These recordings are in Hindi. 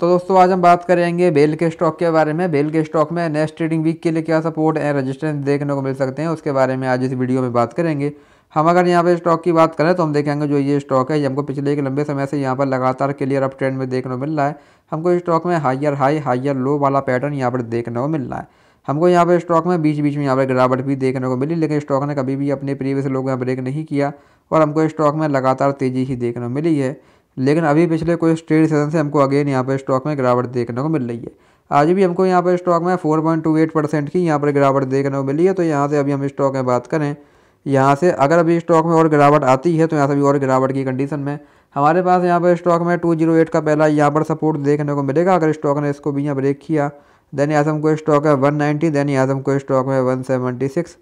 तो दोस्तों आज हम बात करेंगे बेल के स्टॉक के बारे में बेल के स्टॉक में नेक्स्ट ट्रेडिंग वीक के लिए क्या सपोर्ट एंड रेजिस्टेंस देखने को मिल सकते हैं उसके बारे में आज इस वीडियो में बात करेंगे हम अगर यहाँ पर स्टॉक की बात करें तो हम देखेंगे जो ये स्टॉक है ये हमको पिछले एक लंबे समय से यहाँ पर लगातार क्लियर अप ट्रेंड में देखने को मिल रहा है हमको स्टॉक में हाइयर हाई हाइयर लो वाला पैटर्न यहाँ पर देखने को मिल रहा है हमको यहाँ पर स्टॉक में बीच बीच में यहाँ पर गिरावट भी देखने को मिली लेकिन स्टॉक ने कभी भी अपने प्रीवियस लोग यहाँ ब्रेक नहीं किया और हमको स्टॉक में लगातार तेज़ी ही देखने को मिली है लेकिन अभी पिछले कुछ ट्रेड सेशन से हमको अगेन यहाँ पर स्टॉक में गिरावट देखने को मिल रही है आज भी हमको यहाँ पर स्टॉक में four point two eight percent की यहाँ पर गिरावट देखने को मिली है तो यहाँ से अभी हम स्टॉक में बात करें यहाँ से अगर अभी स्टॉक में और गिरावट आती है तो यहाँ से भी और गिरावट की कंडीशन में हमारे पास यहाँ पर स्टॉक में टू जीरो एट का पहला यहाँ पर सपोर्ट देखने को मिलेगा अगर स्टॉक ने इसको भी यहाँ ब्रेक किया दैन आज़म को स्टॉक है वन नाइन्टी दैन आजम को स्टॉक में one six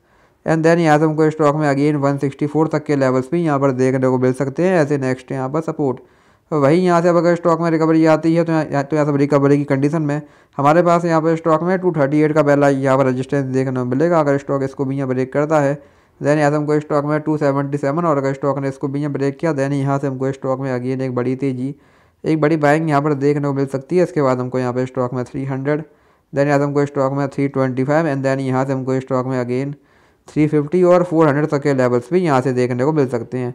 and then Azam को स्टॉक में अगेन वन सिक्सटी फोर तक के लेवल्स भी यहाँ पर देखने को मिल सकते हैं ऐसे नेक्स्ट यहाँ पर सपोर्ट तो वहीं यहाँ से अब अगर स्टॉक में रिकवरी आती है तो यहाँ तो यहाँ सब रिकवरी की कंडीशन में हमारे पास यहाँ पर स्टॉक में टू थर्टी एट का पहला यहाँ पर रजिस्टेंस देखने को मिलेगा अगर स्टॉक इसको भी यहाँ ब्रेक करता है दैन यहाँ से हमको स्टॉक में टू सेवेंटी सेवन और अगर स्टॉक ने इसको भी यहाँ ब्रेक किया दैन यहाँ से हमको स्टॉक में अगेन एक बड़ी तेज़ी एक बड़ी बाइंग यहाँ पर देखने को मिल सकती है इसके बाद हमको यहाँ पर स्टॉक में थ्री हंड्रेड दैन यहाँ से हमको स्टॉक में three twenty five and then यहाँ से हमको स्टॉक में अगेन थ्री फिफ्टी और फोर हंड्रेड तक के लेवल्स भी यहाँ से देखने को मिल सकते हैं